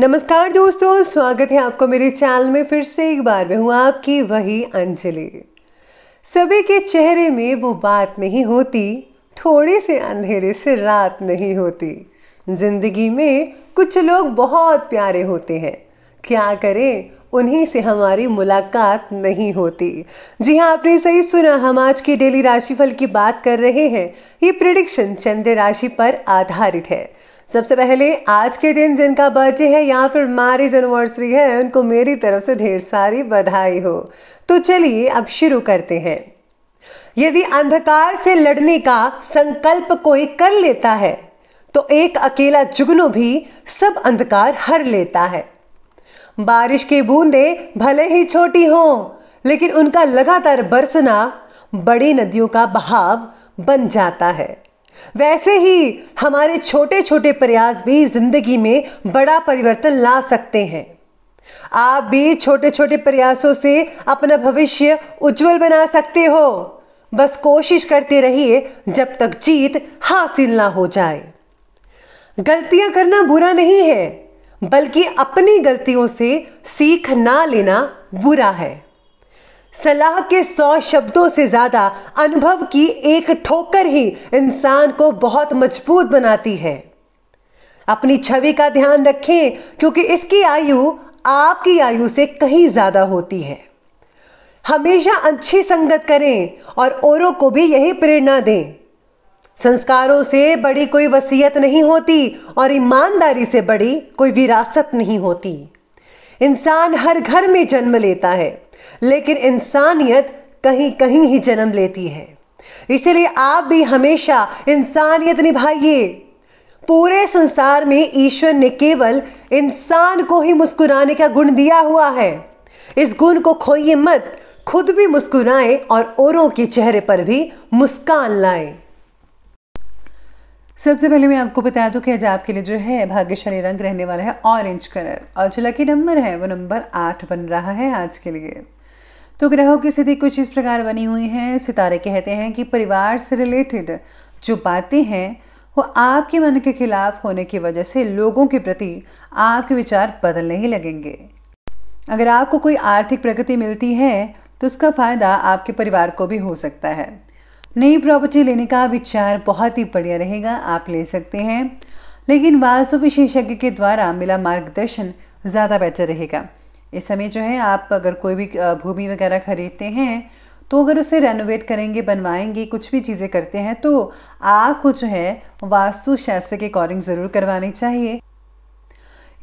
नमस्कार दोस्तों स्वागत है आपको मेरे चैनल में फिर से एक बार मैं हूँ आपकी वही अंजलि सभी के चेहरे में वो बात नहीं होती थोड़े से अंधेरे से रात नहीं होती जिंदगी में कुछ लोग बहुत प्यारे होते हैं क्या करें उन्हीं से हमारी मुलाकात नहीं होती जी हाँ आपने सही सुना हम आज की डेली राशिफल की बात कर रहे हैं ये प्रिडिक्शन चंद्र राशि पर आधारित है सबसे पहले आज के दिन जिनका बर्थडे है या फिर मैरिज एनिवर्सरी है उनको मेरी तरफ से ढेर सारी बधाई हो तो चलिए अब शुरू करते हैं यदि अंधकार से लड़ने का संकल्प कोई कर लेता है तो एक अकेला जुगनू भी सब अंधकार हर लेता है बारिश की बूंदे भले ही छोटी हों लेकिन उनका लगातार बरसना बड़ी नदियों का बहाव बन जाता है वैसे ही हमारे छोटे छोटे प्रयास भी जिंदगी में बड़ा परिवर्तन ला सकते हैं आप भी छोटे छोटे प्रयासों से अपना भविष्य उज्जवल बना सकते हो बस कोशिश करते रहिए जब तक जीत हासिल ना हो जाए गलतियां करना बुरा नहीं है बल्कि अपनी गलतियों से सीख ना लेना बुरा है सलाह के सौ शब्दों से ज़्यादा अनुभव की एक ठोकर ही इंसान को बहुत मजबूत बनाती है अपनी छवि का ध्यान रखें क्योंकि इसकी आयु आपकी आयु से कहीं ज़्यादा होती है हमेशा अच्छी संगत करें और औरों को भी यही प्रेरणा दें संस्कारों से बड़ी कोई वसीयत नहीं होती और ईमानदारी से बड़ी कोई विरासत नहीं होती इंसान हर घर में जन्म लेता है लेकिन इंसानियत कहीं कहीं ही जन्म लेती है इसीलिए आप भी हमेशा इंसानियत निभाइए पूरे संसार में ईश्वर ने केवल इंसान को ही मुस्कुराने का गुण दिया हुआ है इस गुण को खोइए मत खुद भी मुस्कुराएं और औरों के चेहरे पर भी मुस्कान लाएं सबसे पहले मैं आपको बता दूं कि आज आपके लिए जो है भाग्यशाली रंग रहने वाला है ऑरेंज कलर और जो लकी नंबर है वो नंबर आठ बन रहा है आज के लिए तो ग्रहों की स्थिति कुछ इस प्रकार बनी हुई है सितारे कहते हैं कि परिवार से रिलेटेड जो बातें हैं वो आपके मन के खिलाफ होने की वजह से लोगों के प्रति आपके विचार बदलने ही लगेंगे अगर आपको कोई आर्थिक प्रगति मिलती है तो उसका फ़ायदा आपके परिवार को भी हो सकता है नई प्रॉपर्टी लेने का विचार बहुत ही बढ़िया रहेगा आप ले सकते हैं लेकिन वास्तु विशेषज्ञ के द्वारा मिला मार्गदर्शन ज़्यादा बेटर रहेगा इस समय जो है आप अगर कोई भी भूमि वगैरह खरीदते हैं तो अगर उसे रेनोवेट करेंगे बनवाएंगे कुछ भी चीज़ें करते हैं तो आपको जो है वास्तुशास्त्र के अकॉर्डिंग ज़रूर करवानी चाहिए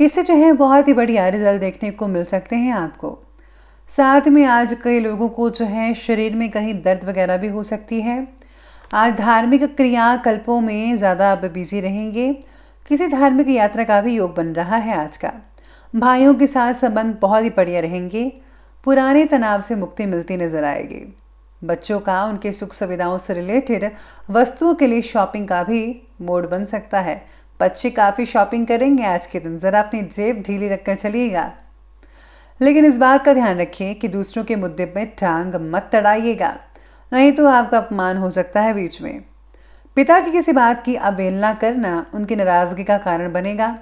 इससे जो है बहुत ही बढ़िया रिजल्ट देखने को मिल सकते हैं आपको साथ में आज कई लोगों को जो है शरीर में कहीं दर्द वगैरह भी हो सकती है आज धार्मिक क्रियाकल्पों में ज़्यादा आप बिजी रहेंगे किसी धार्मिक यात्रा का भी योग बन रहा है आज का भाइयों के साथ संबंध बहुत ही बढ़िया रहेंगे पुराने तनाव से मुक्ति मिलती नजर आएगी बच्चों का उनके सुख सुविधाओं से रिलेटेड वस्तुओं के लिए शॉपिंग का भी मोड बन सकता है बच्चे काफ़ी शॉपिंग करेंगे आज के दिन ज़रा अपनी जेब ढीली रखकर चलिएगा लेकिन इस बात का ध्यान रखें कि दूसरों के मुद्दे पर टांग मत तड़ाइएगा नहीं तो आपका अपमान हो सकता है बीच में पिता की किसी बात की अवहेलना करना उनकी नाराज़गी का कारण बनेगा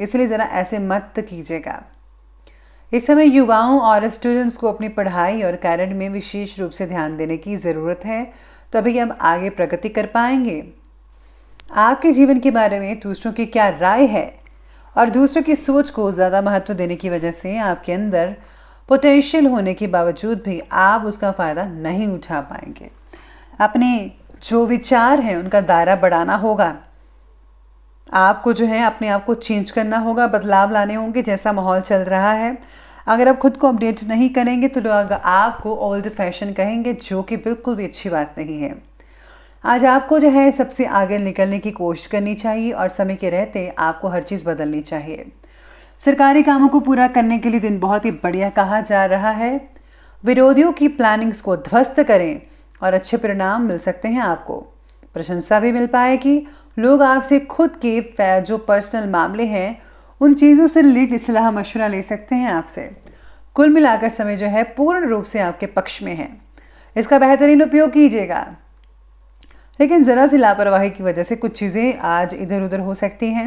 इसलिए ज़रा ऐसे मत कीजिएगा इस समय युवाओं और स्टूडेंट्स को अपनी पढ़ाई और कैरियर में विशेष रूप से ध्यान देने की ज़रूरत है तभी हम आगे प्रगति कर पाएंगे आपके जीवन के बारे में दूसरों की क्या राय है और दूसरों की सोच को ज़्यादा महत्व देने की वजह से आपके अंदर पोटेंशियल होने के बावजूद भी आप उसका फ़ायदा नहीं उठा पाएंगे अपने जो विचार हैं उनका दायरा बढ़ाना होगा आपको जो है अपने आप को चेंज करना होगा बदलाव लाने होंगे जैसा माहौल चल रहा है अगर आप खुद को अपडेट नहीं करेंगे तो लोग आपको ओल्ड फैशन कहेंगे जो कि बिल्कुल भी अच्छी बात नहीं है आज आपको जो है सबसे आगे निकलने की कोशिश करनी चाहिए और समय के रहते आपको हर चीज़ बदलनी चाहिए सरकारी कामों को पूरा करने के लिए दिन बहुत ही बढ़िया कहा जा रहा है विरोधियों की प्लानिंग्स को ध्वस्त करें और अच्छे परिणाम मिल सकते हैं आपको प्रशंसा भी मिल पाएगी लोग आपसे खुद के जो पर्सनल मामले हैं उन चीज़ों से रिलेटेड सलाह मशवरा ले सकते हैं आपसे कुल मिलाकर समय जो है पूर्ण रूप से आपके पक्ष में है इसका बेहतरीन उपयोग कीजिएगा लेकिन ज़रा सी लापरवाही की वजह से कुछ चीज़ें आज इधर उधर हो सकती हैं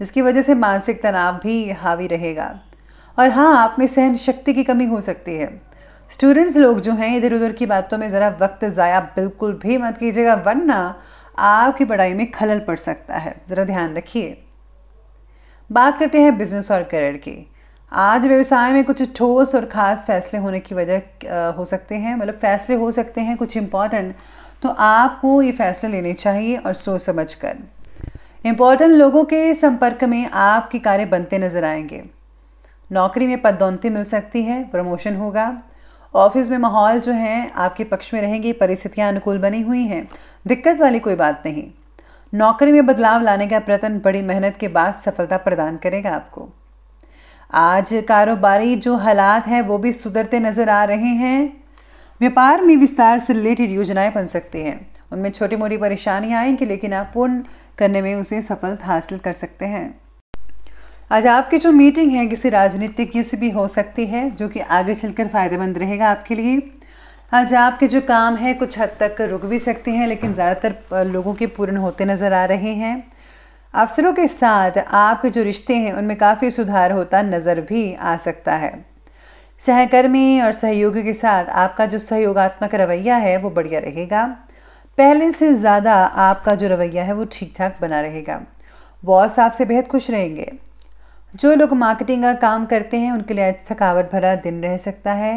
जिसकी वजह से मानसिक तनाव भी हावी रहेगा और हाँ आप में सहन शक्ति की कमी हो सकती है स्टूडेंट्स लोग जो हैं इधर उधर की बातों में ज़रा वक्त ज़ाया बिल्कुल भी मत कीजिएगा वरना आपकी पढ़ाई में खलल पड़ सकता है ज़रा ध्यान रखिए बात करते हैं बिजनेस और करियर की आज व्यवसाय में कुछ ठोस और ख़ास फैसले होने की वजह हो सकते हैं मतलब फैसले हो सकते हैं कुछ इम्पॉर्टेंट तो आपको ये फैसले लेने चाहिए और सोच समझ कर इम्पोर्टेंट लोगों के संपर्क में आपकी कार्य बनते नजर आएंगे नौकरी में पदोन्नति मिल सकती है प्रमोशन होगा ऑफिस में माहौल जो है आपके पक्ष में रहेंगे परिस्थितियां अनुकूल बनी हुई हैं दिक्कत वाली कोई बात नहीं नौकरी में बदलाव लाने का प्रयत्न बड़ी मेहनत के बाद सफलता प्रदान करेगा आपको आज कारोबारी जो हालात हैं वो भी सुधरते नज़र आ रहे हैं व्यापार में विस्तार से रिलेटेड योजनाएं बन सकती हैं उनमें छोटी मोटी परेशानियाँ आएंगी लेकिन आप पूर्ण करने में उसे सफलता हासिल कर सकते हैं आज आपकी जो मीटिंग है किसी राजनीतिज्ञ से भी हो सकती है जो कि आगे चलकर फ़ायदेमंद रहेगा आपके लिए आज आपके जो काम है कुछ हद तक रुक भी सकते हैं लेकिन ज़्यादातर लोगों के पूर्ण होते नज़र आ रहे हैं अफसरों के साथ आपके जो रिश्ते हैं उनमें काफ़ी सुधार होता नज़र भी आ सकता है सहकर्मी और सहयोगी के साथ आपका जो सहयोगात्मक रवैया है वो बढ़िया रहेगा पहले से ज़्यादा आपका जो रवैया है वो ठीक ठाक बना रहेगा बॉस आपसे बेहद खुश रहेंगे जो लोग मार्केटिंग का काम करते हैं उनके लिए थकावट भरा दिन रह सकता है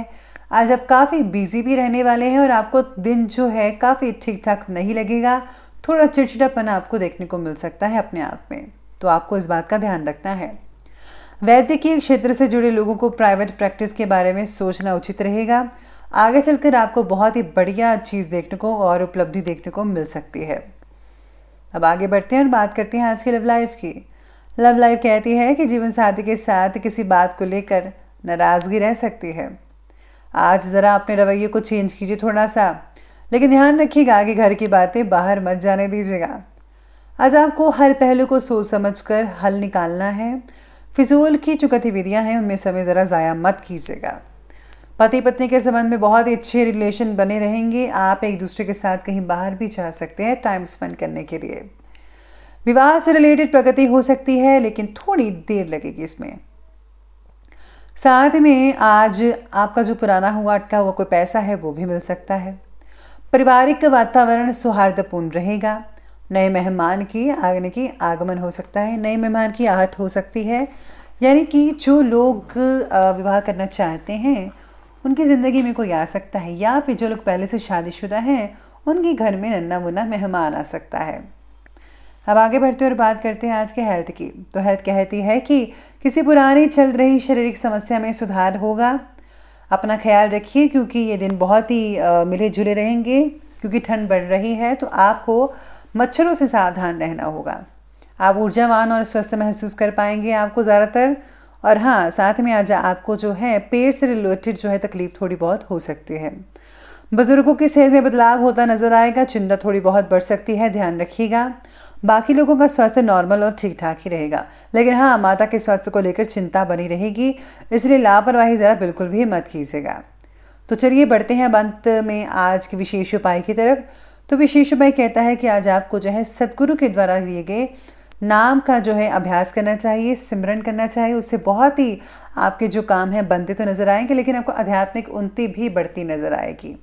आज आप काफ़ी बिजी भी रहने वाले हैं और आपको दिन जो है काफ़ी ठीक ठाक नहीं लगेगा थोड़ा चिड़चिड़ापन आपको देखने को मिल सकता है अपने आप में तो आपको इस बात का ध्यान रखना है वैद्यकीय क्षेत्र से जुड़े लोगों को प्राइवेट प्रैक्टिस के बारे में सोचना उचित रहेगा आगे चलकर आपको बहुत ही बढ़िया चीज़ देखने को और उपलब्धि देखने को मिल सकती है अब आगे बढ़ते हैं और बात करते हैं आज की लव लाइफ की लव लाइफ कहती है कि जीवन साथी के साथ किसी बात को लेकर नाराज़गी रह सकती है आज ज़रा अपने रवैये को चेंज कीजिए थोड़ा सा लेकिन ध्यान रखिएगा कि घर की बातें बाहर मत जाने दीजिएगा आज आपको हर पहलू को सोच समझ कर हल निकालना है फिजूल की जो गतिविधियाँ हैं उनमें समय ज़रा ज़ाया मत कीजिएगा पति पत्नी के संबंध में बहुत ही अच्छे रिलेशन बने रहेंगे आप एक दूसरे के साथ कहीं बाहर भी जा सकते हैं टाइम स्पेंड करने के लिए विवाह से रिलेटेड प्रगति हो सकती है लेकिन थोड़ी देर लगेगी इसमें साथ में आज आपका जो पुराना हुआ अटका हुआ कोई पैसा है वो भी मिल सकता है पारिवारिक वातावरण सौहार्दपूर्ण रहेगा नए मेहमान की आगने की आगमन हो सकता है नए मेहमान की आहत हो सकती है यानी कि जो लोग विवाह करना चाहते हैं उनकी ज़िंदगी में कोई आ सकता है या फिर जो लोग पहले से शादीशुदा हैं उनके घर में नन्ना मुन्ना मेहमान आ सकता है अब आगे बढ़ते और बात करते हैं आज के हेल्थ की तो हेल्थ कहती है कि किसी पुरानी चल रही शारीरिक समस्या में सुधार होगा अपना ख्याल रखिए क्योंकि ये दिन बहुत ही मिले जुले रहेंगे क्योंकि ठंड बढ़ रही है तो आपको मच्छरों से सावधान रहना होगा आप ऊर्जावान और स्वस्थ महसूस कर पाएंगे आपको ज़्यादातर और हाँ साथ में आज आपको जो है पेट से रिलेटेड जो है तकलीफ थोड़ी बहुत हो सकती है बुजुर्गों की सेहत में बदलाव होता नजर आएगा चिंता थोड़ी बहुत बढ़ सकती है ध्यान रखिएगा बाकी लोगों का स्वास्थ्य नॉर्मल और ठीक ठाक ही रहेगा लेकिन हाँ माता के स्वास्थ्य को लेकर चिंता बनी रहेगी इसलिए लापरवाही ज़रा बिल्कुल भी मत कीजिएगा तो चलिए बढ़ते हैं अब अंत में आज के विशेष उपाय की तरफ तो भाई कहता है कि आज आपको जो है सदगुरु के द्वारा दिए गए नाम का जो है अभ्यास करना चाहिए सिमरन करना चाहिए उससे बहुत ही आपके जो काम हैं बनते तो नज़र आएंगे लेकिन आपको आध्यात्मिक उन्नति भी बढ़ती नज़र आएगी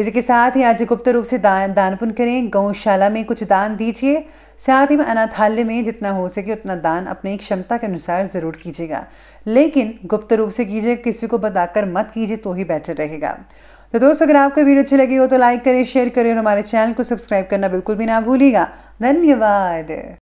इसी के साथ ही आज गुप्त रूप से दान दान पुण्य करें गौशाला में कुछ दान दीजिए साथ ही में अनाथालय में जितना हो सके उतना दान अपनी क्षमता के अनुसार ज़रूर कीजिएगा लेकिन गुप्त रूप से कीजिए किसी को बताकर मत कीजिए तो ही बेटर रहेगा तो दोस्तों अगर आपको वीडियो अच्छी लगी हो तो लाइक करें शेयर करें और हमारे चैनल को सब्सक्राइब करना बिल्कुल भी ना भूलिएगा धन्यवाद